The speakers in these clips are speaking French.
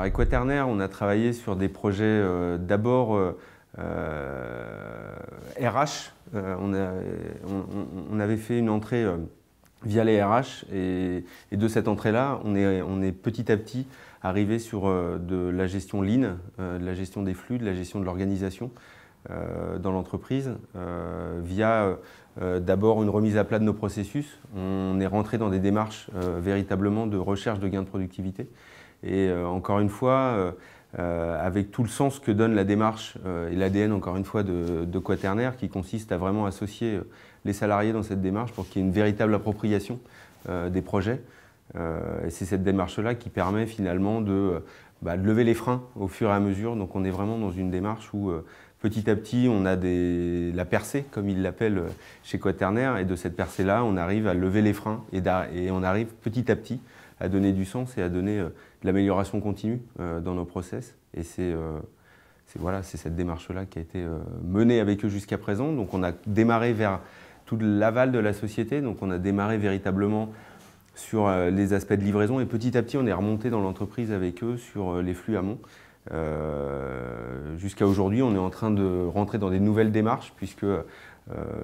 Alors on a travaillé sur des projets euh, d'abord RH. Euh, euh, on, avait fait une entrée via les RH et, de cette entrée-là, on est, on est, petit à petit arrivé sur de la gestion lean, de la gestion des flux, de la gestion de l'organisation dans l'entreprise via d'abord une remise à plat de nos processus. On est rentré dans des démarches véritablement de recherche de gains de productivité. Et euh, encore une fois, euh, euh, avec tout le sens que donne la démarche et l'ADN, encore une fois, de, de, Quaternaire, qui consiste à vraiment associer les salariés dans cette démarche pour qu'il y ait une véritable appropriation des projets. et c'est cette démarche-là qui permet finalement bah, de, lever les freins au fur et à mesure. Donc on est vraiment dans une démarche où petit à petit, on a la percée, comme ils l'appellent chez Quaternaire, et de cette percée-là, on arrive à lever les freins et, on arrive petit à petit à donner du sens et à donner euh, de l'amélioration continue euh, dans nos process. Et c'est euh, voilà, cette démarche-là qui a été menée avec eux jusqu'à présent. Donc on a démarré vers tout l'aval de la société, donc on a démarré véritablement sur les aspects de livraison et petit à petit on est remonté dans l'entreprise avec eux sur les flux amont. Euh, jusqu'à aujourd'hui, on est en train de rentrer dans des nouvelles démarches, puisque euh,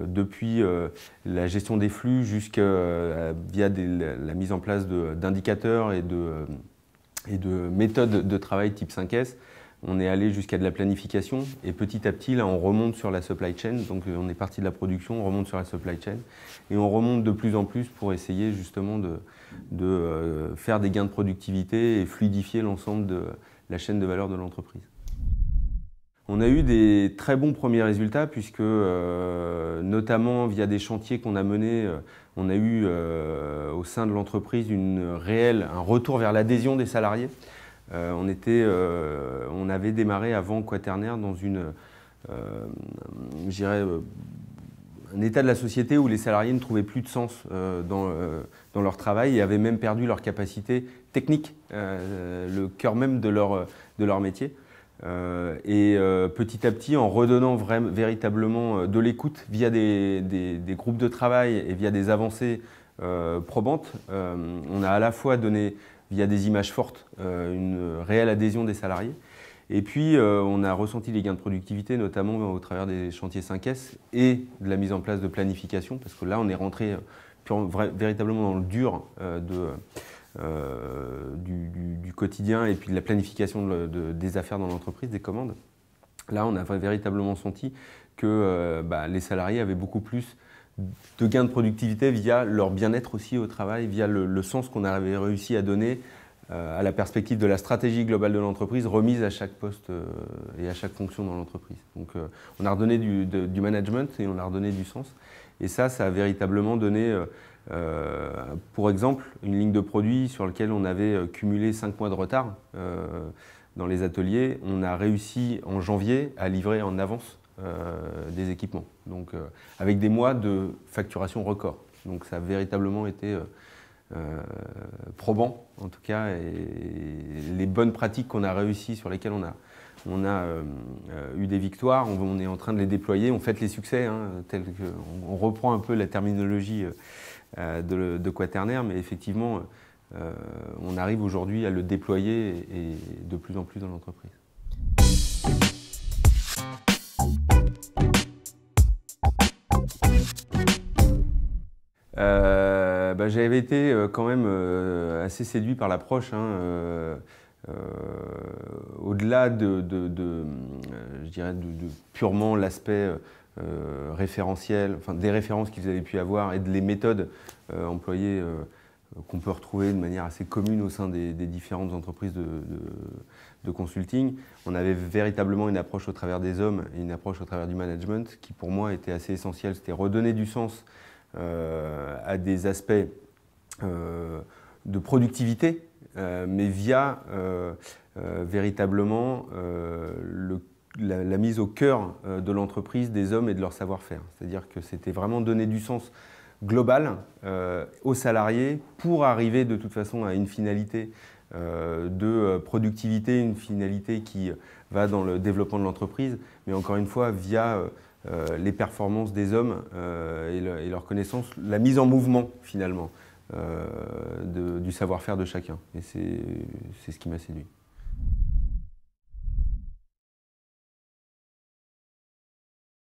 depuis euh, la gestion des flux jusqu'à via la, mise en place d'indicateurs et de, méthodes de travail type 5S, on est allé jusqu'à de la planification et petit à petit, là, on remonte sur la supply chain. Donc, on est parti de la production, on remonte sur la supply chain et on remonte de plus en plus pour essayer justement de faire des gains de productivité et fluidifier l'ensemble de, la chaîne de valeur de l'entreprise. On a eu des très bons premiers résultats puisque, euh, notamment via des chantiers qu'on a menés, euh, on a eu euh, au sein de l'entreprise une réelle, un retour vers l'adhésion des salariés. on, était, on avait démarré avant Quaternaire dans une, un état de la société où les salariés ne trouvaient plus de sens euh, euh, dans, leur travail et avaient même perdu leur capacité technique, euh, le cœur même de leur, métier. et petit à petit, en redonnant véritablement de l'écoute via des, groupes de travail et via des avancées probantes, on a à la fois donné, via des images fortes, une réelle adhésion des salariés, et puis, euh, on a ressenti les gains de productivité, notamment au travers des chantiers 5S et de la mise en place de planification, parce que là, on est rentré véritablement dans le dur euh, euh, du, quotidien et puis de la planification des affaires dans l'entreprise, des commandes. Là, on a véritablement senti que bah, les salariés avaient beaucoup plus de gains de productivité via leur bien-être aussi au travail, via le sens qu'on avait réussi à donner euh, à la perspective de la stratégie globale de l'entreprise remise à chaque poste euh, et à chaque fonction dans l'entreprise. Donc euh, on a redonné du, management et on a redonné du sens. Et ça, ça a véritablement donné, pour exemple, une ligne de produit sur laquelle on avait cumulé 5 mois de retard dans les ateliers. On a réussi en janvier à livrer en avance des équipements, donc avec des mois de facturation record. Donc ça a véritablement été... Euh, Probant, en tout cas, et les bonnes pratiques qu'on a réussies, sur lesquelles on a, on a euh, eu des victoires, on, est en train de les déployer, on fête les succès, hein, que, on, reprend un peu la terminologie euh, de, Quaternaire, mais effectivement, on arrive aujourd'hui à le déployer et de plus en plus dans l'entreprise. Euh, j'avais été euh, quand même euh, assez séduit par l'approche. Hein, au-delà de, je dirais purement l'aspect référentiel, enfin des références qu'ils avaient pu avoir et de les méthodes employées qu'on peut retrouver de manière assez commune au sein des, différentes entreprises de, de, consulting. On avait véritablement une approche au travers des hommes et une approche au travers du management qui pour moi était assez essentielle. C'était redonner du sens euh, à des aspects euh, de productivité, euh, mais via véritablement la, mise au cœur de l'entreprise des hommes et de leur savoir-faire. C'est-à-dire que c'était vraiment donner du sens global aux salariés pour arriver de toute façon à une finalité de productivité, une finalité qui va dans le développement de l'entreprise, mais encore une fois via euh, les performances des hommes euh, et, leur connaissance, la mise en mouvement finalement euh, du savoir-faire de chacun. Et c'est ce qui m'a séduit.